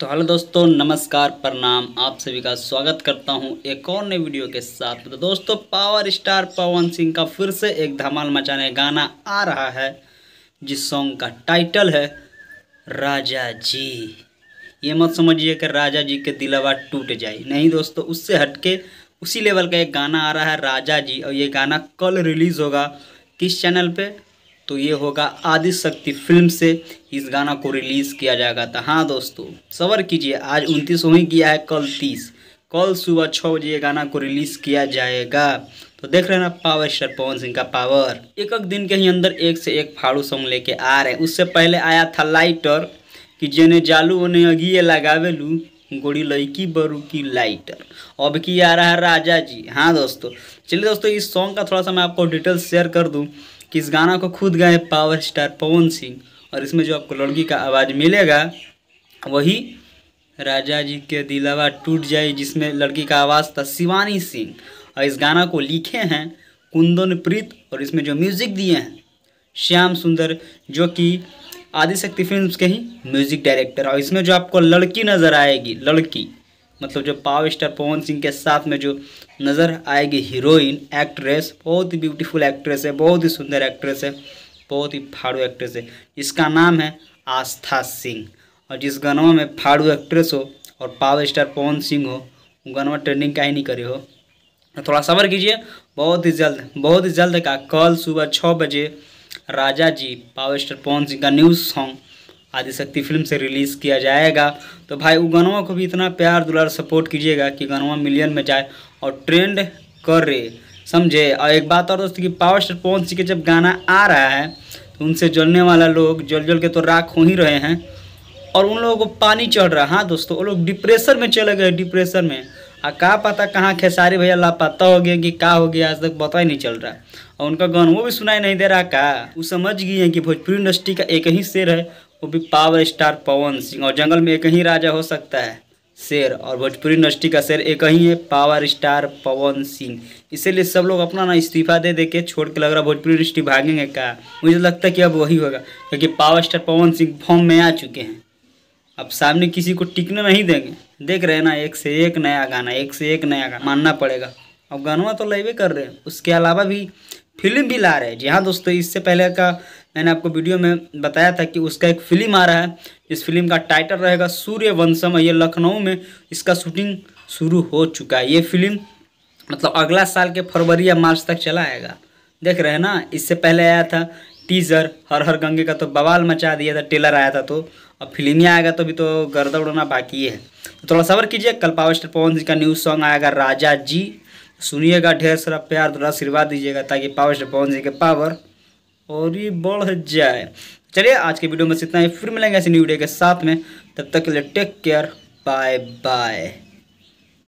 तो हेलो दोस्तों नमस्कार प्रणाम आप सभी का स्वागत करता हूं एक और नई वीडियो के साथ तो दोस्तों पावर स्टार पवन सिंह का फिर से एक धमाल मचाने गाना आ रहा है जिस सॉन्ग का टाइटल है राजा जी ये मत समझिए कि राजा जी के दिलावा टूट जाए नहीं दोस्तों उससे हटके उसी लेवल का एक गाना आ रहा है राजा जी और ये गाना कल रिलीज़ होगा किस चैनल पर तो ये होगा आदिशक्ति फिल्म से इस गाना को रिलीज़ किया जाएगा तो हाँ दोस्तों सबर कीजिए आज उनतीस वहीं किया है कल तीस कल सुबह छः बजे ये गाना को रिलीज़ किया जाएगा तो देख रहे हैं ना पावर स्टार पवन सिंह का पावर एक एक दिन के ही अंदर एक से एक फाड़ू सॉन्ग लेके आ रहे हैं उससे पहले आया था लाइटर कि जेने जालू उन्हें लगावे लू गोड़ी लड़की बरू की लाइटर अब की आ रहा है राजा जी हाँ दोस्तों चलिए दोस्तों इस सॉन्ग का थोड़ा सा मैं आपको डिटेल शेयर कर दूँ कि इस गाना को खुद गाए पावर स्टार पवन सिंह और इसमें जो आपको लड़की का आवाज़ मिलेगा वही राजा जी के दिलावा टूट जाए जिसमें लड़की का आवाज़ था शिवानी सिंह और इस गाना को लिखे हैं कुंदन प्रीत और इसमें जो म्यूज़िक दिए हैं श्याम सुंदर जो कि आदिशक्ति फिल्म्स के ही म्यूज़िक डायरेक्टर और इसमें जो आपको लड़की नज़र आएगी लड़की मतलब जो पावर स्टार पवन सिंह के साथ में जो नज़र आएगी हीरोइन एक्ट्रेस बहुत ही ब्यूटीफुल एक्ट्रेस है बहुत ही सुंदर एक्ट्रेस है बहुत ही फाड़ू एक्ट्रेस है इसका नाम है आस्था सिंह और जिस गनवा में फाड़ू एक्ट्रेस हो और पावर स्टार पवन सिंह हो गनवा ट्रेंडिंग का ही नहीं करे हो तो थोड़ा सबर कीजिए बहुत ही जल्द बहुत ही जल्द का कल सुबह छः बजे राजा जी पावर स्टार पवन सिंह का न्यूज़ सॉन्ग आदिशक्ति फिल्म से रिलीज़ किया जाएगा तो भाई वो गनवा को भी इतना प्यार दुलार सपोर्ट कीजिएगा कि गनवा मिलियन में जाए और ट्रेंड करे समझे और एक बात और दोस्तों कि पावर स्टार पवन सिंह के जब गाना आ रहा है तो उनसे जलने वाला लोग जल जल के तो राख हो ही रहे हैं और उन लोगों को पानी चढ़ रहा है हाँ दोस्तों वो लोग डिप्रेशन में चले गए डिप्रेशन में आ का पता कहाँ खेसारी भैया लापता हो गया कि का हो गया आज तक पता ही नहीं चल रहा और उनका गन वो भी सुनाई नहीं दे रहा का वो समझ गई है कि भोजपुरी इंडस्ट्री का एक ही शेर है वो भी पावर स्टार पवन सिंह और जंगल में एक ही राजा हो सकता है शेर और भोजपुरी यूनिवर्सिटी का शेर एक ही है पावर स्टार पवन सिंह इसीलिए सब लोग अपना ना इस्तीफा दे दे के छोड़ के लग रहा भोजपुरी यूनिवर्सिटी भागेंगे क्या मुझे तो लगता है कि अब वही होगा क्योंकि power star Pawan Singh form में आ चुके हैं अब सामने किसी को टिकने नहीं देंगे देख रहे हैं ना एक से एक नया गाना एक से एक नया गाना मानना पड़ेगा अब गानवा तो लाइवे कर रहे हैं उसके अलावा भी फिल्म भी ला रहे हैं जी हाँ दोस्तों इससे पहले का मैंने आपको वीडियो में बताया था कि उसका एक फिल्म आ रहा है इस फिल्म का टाइटल रहेगा सूर्य वंशम ये लखनऊ में इसका शूटिंग शुरू हो चुका है ये फिल्म मतलब अगला साल के फरवरी या मार्च तक चला आएगा देख रहे हैं ना इससे पहले आया था टीज़र हर हर गंगे का तो बवाल मचा दिया था टेलर आया था तो अब ही आएगा तो भी तो गर्दा उड़ना बाकी है तो थोड़ा सबर कीजिए कल पावर स्टार पवन जी का न्यू सॉन्ग आएगा राजा जी सुनिएगा ढेर सारा प्यार थोड़ा आशीर्वाद दीजिएगा ताकि पावर स्टार पवन जी के पावर और ही बढ़ जाए चलिए आज के वीडियो में इतना ही फिर मिलेंगे ऐसी न्यू वीडियो के साथ में तब तक के लिए टेक केयर बाय बाय